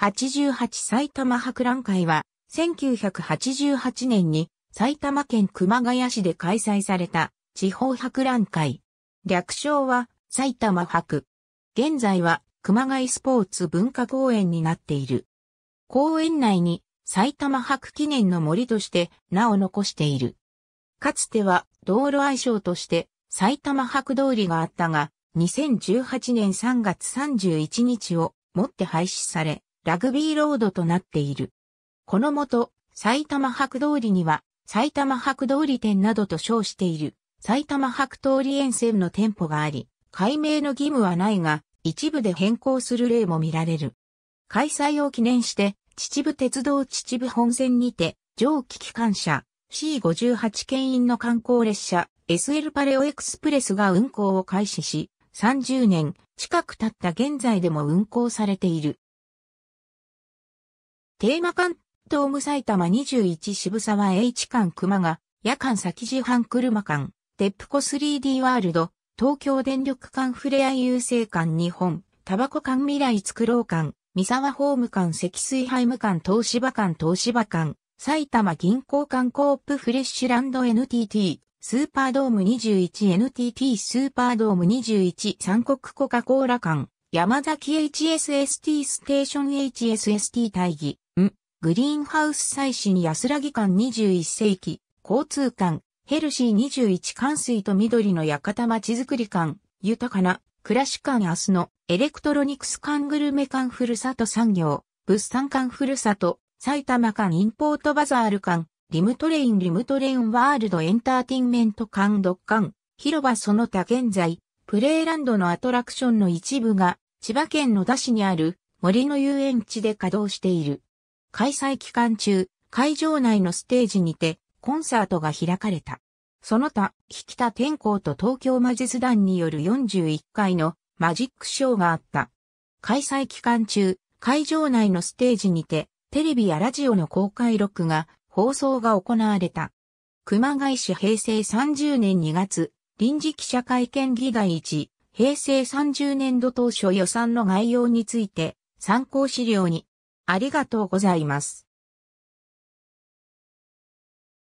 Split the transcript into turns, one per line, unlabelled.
88埼玉博覧会は、1988年に埼玉県熊谷市で開催された地方博覧会。略称は埼玉博。現在は熊谷スポーツ文化公園になっている。公園内に埼玉博記念の森として名を残している。かつては道路愛称として埼玉博通りがあったが、2018年3月31日をもって廃止され、ラグビーロードとなっている。このもと、埼玉白通りには、埼玉白通り店などと称している、埼玉白通り沿線の店舗があり、解明の義務はないが、一部で変更する例も見られる。開催を記念して、秩父鉄道秩父本線にて、蒸気機関車 C58 牽引の観光列車 SL パレオエクスプレスが運行を開始し、30年近く経った現在でも運行されている。テーマ館、東武埼玉21渋沢 H 館熊が、夜間先自販車館、デップコ 3D ワールド、東京電力館フレア優勢館日本、タバコ館未来作ろう館、三沢ホーム館積水ハイム館東芝館東芝館、埼玉銀行館コープフレッシュランド NTT、スーパードーム 21NTT スーパードーム21三国コカ・コーラ館、山崎 HSST ステーション HSST 大義、グリーンハウス祭祀に安らぎ館21世紀、交通館、ヘルシー21関水と緑の館町づくり館、豊かな、暮らし館明日の、エレクトロニクス館グルメ館ふるさと産業、物産館ふるさと、埼玉館インポートバザール館、リムトレインリムトレインワールドエンターテインメント館ドッカン、広場その他現在、プレイランドのアトラクションの一部が、千葉県野田市にある森の遊園地で稼働している。開催期間中、会場内のステージにてコンサートが開かれた。その他、引田天功と東京魔術団による41回のマジックショーがあった。開催期間中、会場内のステージにて、テレビやラジオの公開録画、放送が行われた。熊谷市平成30年2月、臨時記者会見議題1、平成30年度当初予算の概要について、参考資料に、ありがとうございます。